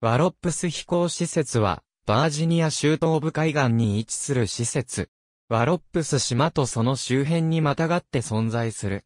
ワロップス飛行施設は、バージニア州東部海岸に位置する施設。ワロップス島とその周辺にまたがって存在する。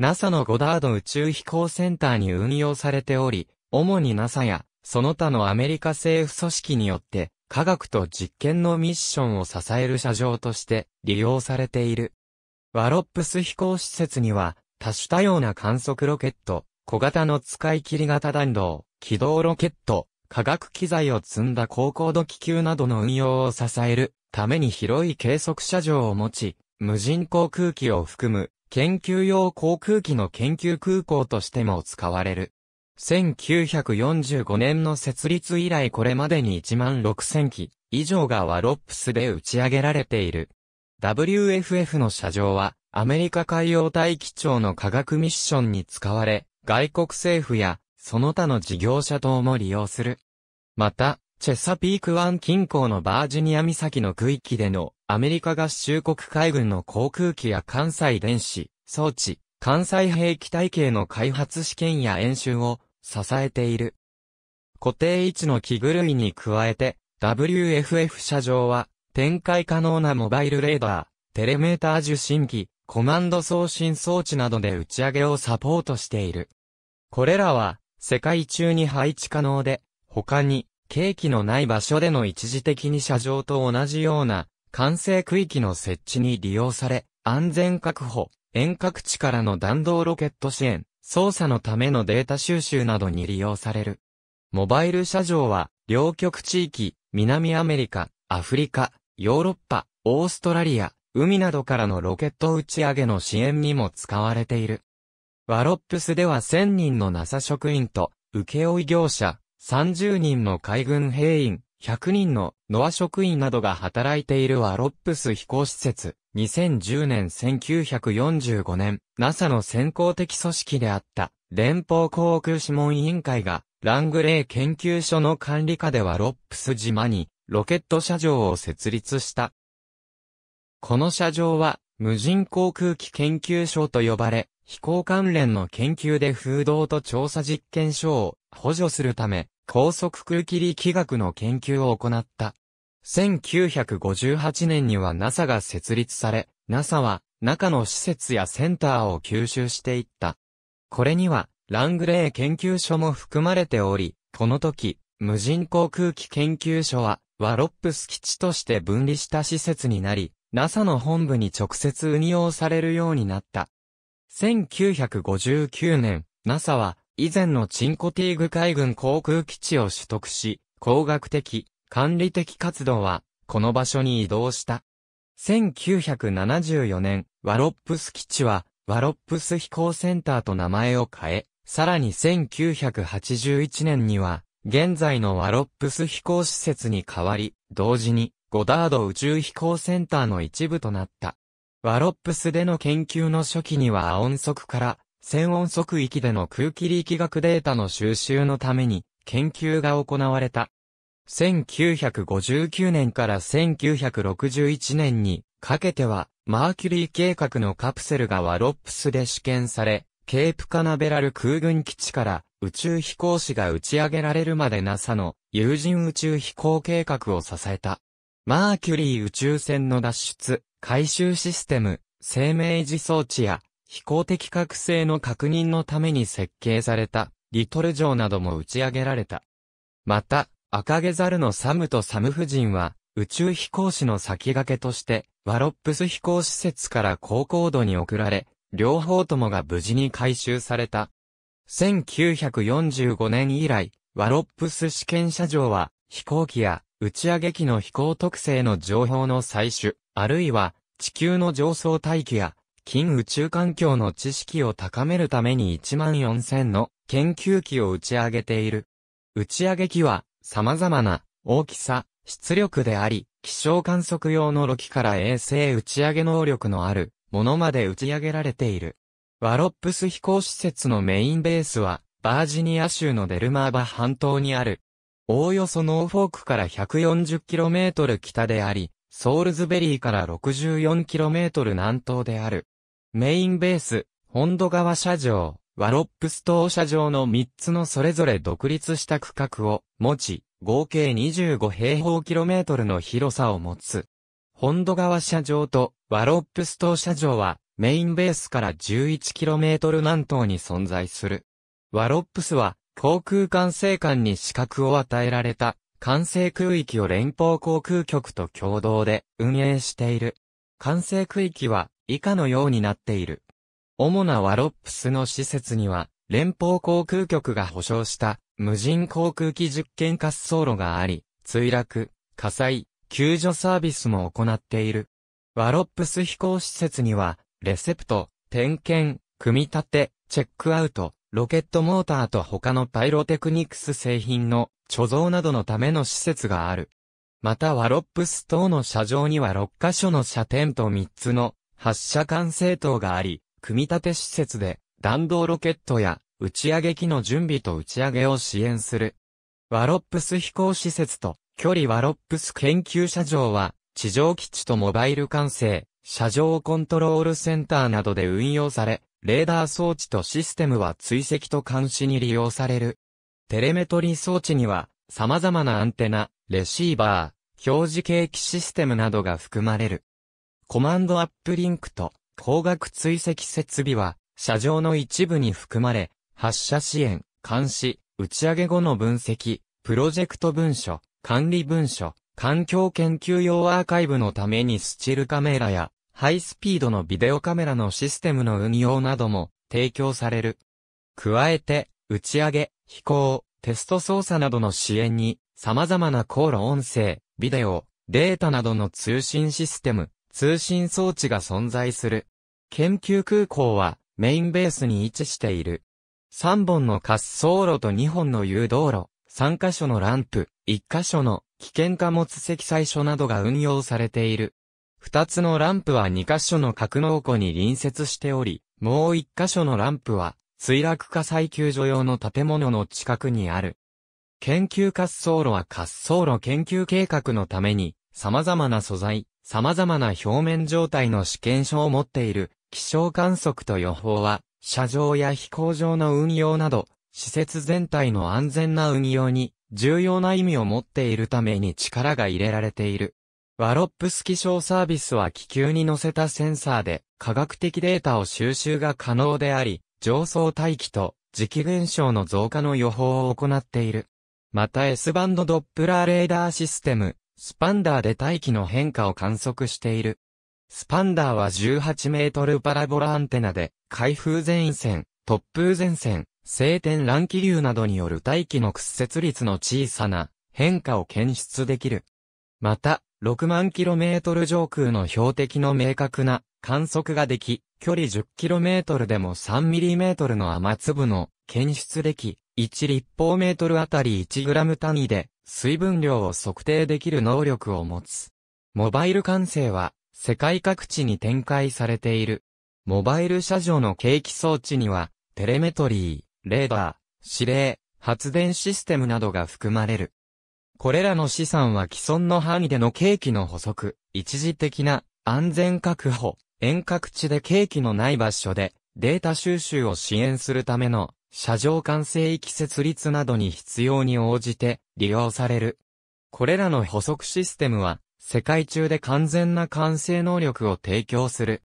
NASA のゴダード宇宙飛行センターに運用されており、主に NASA や、その他のアメリカ政府組織によって、科学と実験のミッションを支える車上として利用されている。ワロップス飛行施設には、多種多様な観測ロケット、小型の使い切り型弾道、軌道ロケット、科学機材を積んだ高高度気球などの運用を支えるために広い計測車上を持ち、無人航空機を含む研究用航空機の研究空港としても使われる。1945年の設立以来これまでに1万6000機以上がワロップスで打ち上げられている。WFF の車上はアメリカ海洋大気庁の科学ミッションに使われ、外国政府やその他の事業者等も利用する。また、チェサピーク湾近郊のバージニア岬の区域でのアメリカ合衆国海軍の航空機や関西電子、装置、関西兵器体系の開発試験や演習を支えている。固定位置のぐ具類に加えて、WFF 車上は展開可能なモバイルレーダー、テレメーター受信機、コマンド送信装置などで打ち上げをサポートしている。これらは世界中に配置可能で他に、景気のない場所での一時的に車上と同じような、完成区域の設置に利用され、安全確保、遠隔地からの弾道ロケット支援、操作のためのデータ収集などに利用される。モバイル車上は、両極地域、南アメリカ、アフリカ、ヨーロッパ、オーストラリア、海などからのロケット打ち上げの支援にも使われている。ワロップスでは1000人の NASA 職員と、請負業者、30人の海軍兵員、100人のノア職員などが働いているワロップス飛行施設。2010年1945年、NASA の先行的組織であった連邦航空諮問委員会がラングレー研究所の管理下ではロップス島にロケット車場を設立した。この車場は無人航空機研究所と呼ばれ、飛行関連の研究で風洞と調査実験所を補助するため、高速空気力学の研究を行った。1958年には NASA が設立され、NASA は中の施設やセンターを吸収していった。これには、ラングレー研究所も含まれており、この時、無人航空機研究所は、ワロップス基地として分離した施設になり、NASA の本部に直接運用されるようになった。1959年、NASA は、以前のチンコティーグ海軍航空基地を取得し、工学的、管理的活動は、この場所に移動した。1974年、ワロップス基地は、ワロップス飛行センターと名前を変え、さらに1981年には、現在のワロップス飛行施設に変わり、同時に、ゴダード宇宙飛行センターの一部となった。ワロップスでの研究の初期にはアオンから、専音速域での空気力学データの収集のために研究が行われた。1959年から1961年にかけては、マーキュリー計画のカプセルがワロップスで試験され、ケープカナベラル空軍基地から宇宙飛行士が打ち上げられるまで NASA の有人宇宙飛行計画を支えた。マーキュリー宇宙船の脱出、回収システム、生命維持装置や飛行的確性の確認のために設計された、リトル城なども打ち上げられた。また、赤毛猿のサムとサム夫人は、宇宙飛行士の先駆けとして、ワロップス飛行施設から高高度に送られ、両方ともが無事に回収された。1945年以来、ワロップス試験車場は、飛行機や打ち上げ機の飛行特性の情報の採取、あるいは地球の上層大気や近宇宙環境の知識を高めるために1万4000の研究機を打ち上げている。打ち上げ機は様々な大きさ、出力であり、気象観測用のロキから衛星打ち上げ能力のあるものまで打ち上げられている。ワロップス飛行施設のメインベースはバージニア州のデルマーバ半島にある。おおよそノーフォークから 140km 北であり、ソールズベリーから 64km 南東である。メインベース、本土川車場、ワロップス島車場の3つのそれぞれ独立した区画を持ち、合計25平方キロメートルの広さを持つ。本土川車場とワロップス島車場はメインベースから1 1トル南東に存在する。ワロップスは航空管制官に資格を与えられた管制空域を連邦航空局と共同で運営している。完成区域は以下のようになっている。主なワロップスの施設には、連邦航空局が保証した無人航空機実験滑走路があり、墜落、火災、救助サービスも行っている。ワロップス飛行施設には、レセプト、点検、組み立て、チェックアウト、ロケットモーターと他のパイロテクニクス製品の貯蔵などのための施設がある。またワロップス等の射場には6カ所の射点と3つの発射管制塔があり、組み立て施設で弾道ロケットや打ち上げ機の準備と打ち上げを支援する。ワロップス飛行施設と距離ワロップス研究射場は地上基地とモバイル管制、射場コントロールセンターなどで運用され、レーダー装置とシステムは追跡と監視に利用される。テレメトリー装置には様々なアンテナ、レシーバー、表示計器システムなどが含まれる。コマンドアップリンクと光学追跡設備は、車上の一部に含まれ、発射支援、監視、打ち上げ後の分析、プロジェクト文書、管理文書、環境研究用アーカイブのためにスチルカメラや、ハイスピードのビデオカメラのシステムの運用なども提供される。加えて、打ち上げ、飛行、テスト操作などの支援に様々な航路音声、ビデオ、データなどの通信システム、通信装置が存在する。研究空港はメインベースに位置している。3本の滑走路と2本の誘導路、3カ所のランプ、1カ所の危険貨物積載所などが運用されている。2つのランプは2カ所の格納庫に隣接しており、もう1カ所のランプは墜落火災救助用の建物の近くにある。研究滑走路は滑走路研究計画のために、様々な素材、様々な表面状態の試験書を持っている、気象観測と予報は、車上や飛行場の運用など、施設全体の安全な運用に、重要な意味を持っているために力が入れられている。ワロップス気象サービスは気球に乗せたセンサーで、科学的データを収集が可能であり、上層大気と磁気現象の増加の予報を行っている。また S バンドドップラーレーダーシステム、スパンダーで大気の変化を観測している。スパンダーは18メートルパラボラアンテナで、開封前線、突風前線、晴天乱気流などによる大気の屈折率の小さな変化を検出できる。また、6万キロメートル上空の標的の明確な観測ができ、距離1 0トルでも3トルの雨粒の検出でき、1立方メートルあたり 1g 単位で水分量を測定できる能力を持つ。モバイル管制は世界各地に展開されている。モバイル車上の計器装置にはテレメトリー、レーダー、指令、発電システムなどが含まれる。これらの資産は既存の範囲での景気の補足、一時的な安全確保、遠隔地で景気のない場所でデータ収集を支援するための車上管制域設立などに必要に応じて利用される。これらの補足システムは、世界中で完全な管制能力を提供する。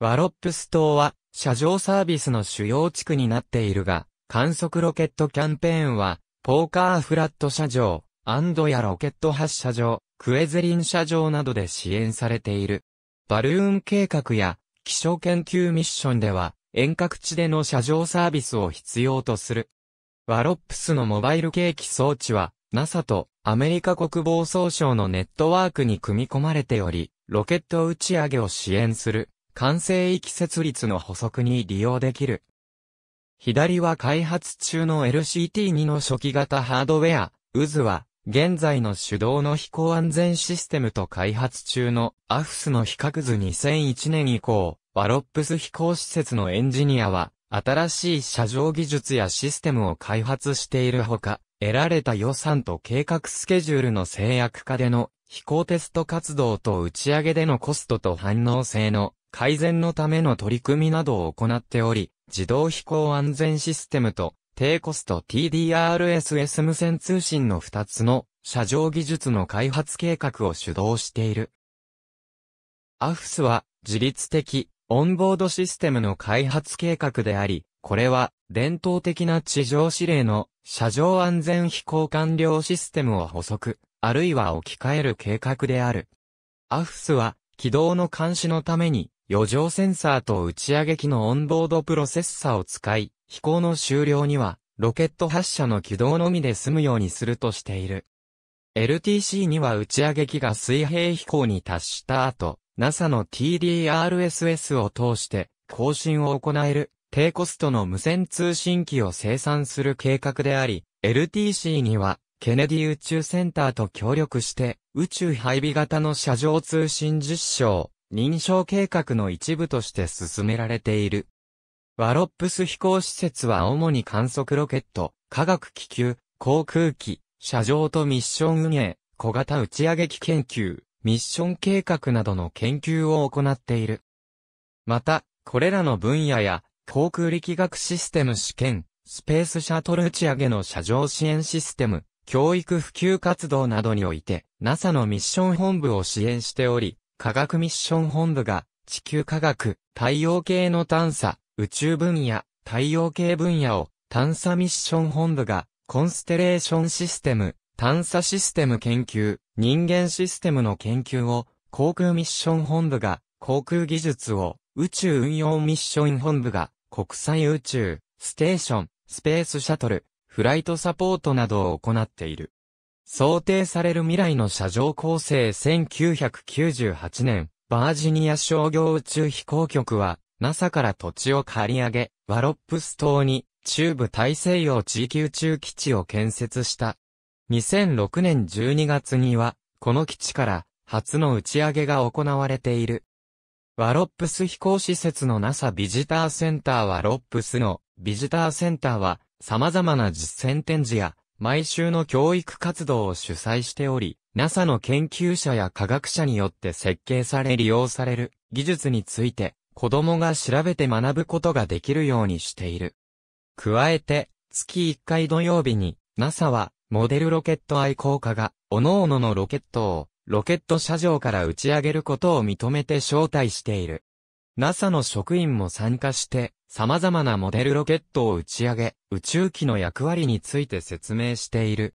ワロップス島は、車上サービスの主要地区になっているが、観測ロケットキャンペーンは、ポーカーフラット車上、アンドやロケット発射場、クエゼリン車上などで支援されている。バルーン計画や、気象研究ミッションでは、遠隔地での車上サービスを必要とする。ワロップスのモバイル計器装置は、NASA とアメリカ国防総省のネットワークに組み込まれており、ロケット打ち上げを支援する、完成域設立の補足に利用できる。左は開発中の LCT2 の初期型ハードウェア、渦は、現在の手動の飛行安全システムと開発中のアフスの比較図2001年以降、ワロップス飛行施設のエンジニアは、新しい車上技術やシステムを開発しているほか、得られた予算と計画スケジュールの制約下での飛行テスト活動と打ち上げでのコストと反応性の改善のための取り組みなどを行っており、自動飛行安全システムと低コスト TDRSS 無線通信の2つの車上技術の開発計画を主導している。アフスは自律的、オンボードシステムの開発計画であり、これは伝統的な地上指令の車上安全飛行完了システムを補足、あるいは置き換える計画である。アフスは軌道の監視のために余剰センサーと打ち上げ機のオンボードプロセッサを使い、飛行の終了にはロケット発射の軌道のみで済むようにするとしている。LTC には打ち上げ機が水平飛行に達した後、NASA の TDRSS を通して更新を行える低コストの無線通信機を生産する計画であり、LTC にはケネディ宇宙センターと協力して宇宙配備型の車上通信実証、認証計画の一部として進められている。ワロップス飛行施設は主に観測ロケット、科学気球、航空機、車上とミッション運営、小型打ち上げ機研究、ミッション計画などの研究を行っている。また、これらの分野や、航空力学システム試験、スペースシャトル打ち上げの車上支援システム、教育普及活動などにおいて、NASA のミッション本部を支援しており、科学ミッション本部が、地球科学、太陽系の探査、宇宙分野、太陽系分野を、探査ミッション本部が、コンステレーションシステム、探査システム研究、人間システムの研究を航空ミッション本部が、航空技術を宇宙運用ミッション本部が国際宇宙、ステーション、スペースシャトル、フライトサポートなどを行っている。想定される未来の車上構成1998年、バージニア商業宇宙飛行局は、NASA から土地を借り上げ、ワロップス島に中部大西洋地域宇宙基地を建設した。2006年12月には、この基地から初の打ち上げが行われている。ワロップス飛行施設の NASA ビジターセンターワロップスのビジターセンターは様々な実践展示や毎週の教育活動を主催しており、NASA の研究者や科学者によって設計され利用される技術について子供が調べて学ぶことができるようにしている。加えて、月1回土曜日に NASA はモデルロケット愛好家が、各々のロケットを、ロケット車上から打ち上げることを認めて招待している。NASA の職員も参加して、様々なモデルロケットを打ち上げ、宇宙機の役割について説明している。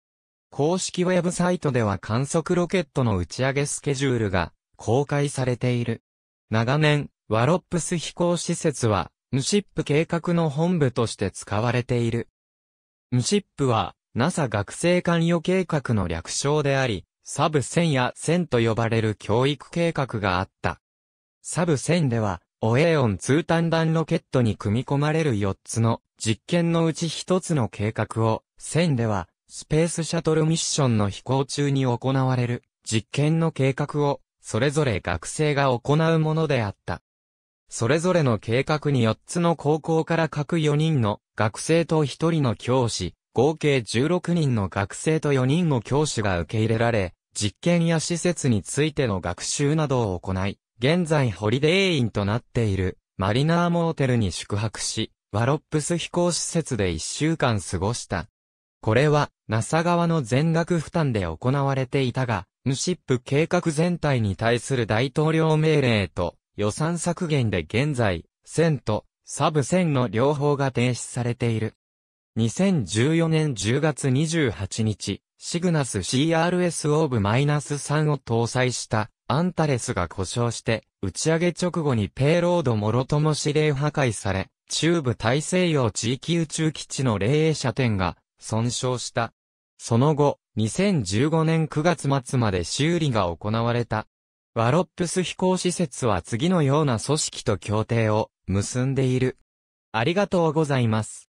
公式ウェブサイトでは観測ロケットの打ち上げスケジュールが公開されている。長年、ワロップス飛行施設は、ムシップ計画の本部として使われている。ムシップは、NASA 学生関与計画の略称であり、サブ1000や1000と呼ばれる教育計画があった。サブ1000では、オエオン通単弾ロケットに組み込まれる4つの実験のうち1つの計画を、1000では、スペースシャトルミッションの飛行中に行われる実験の計画を、それぞれ学生が行うものであった。それぞれの計画に4つの高校から各4人の学生と1人の教師、合計16人の学生と4人の教師が受け入れられ、実験や施設についての学習などを行い、現在ホリデーインとなっているマリナーモーテルに宿泊し、ワロップス飛行施設で1週間過ごした。これは NASA 側の全額負担で行われていたが、ムシップ計画全体に対する大統領命令と予算削減で現在、1000とサブ1000の両方が停止されている。2014年10月28日、シグナス CRS オーブ -3 を搭載したアンタレスが故障して、打ち上げ直後にペイロードもろとも指令破壊され、中部大西洋地域宇宙基地の霊影射点が損傷した。その後、2015年9月末まで修理が行われた。ワロップス飛行施設は次のような組織と協定を結んでいる。ありがとうございます。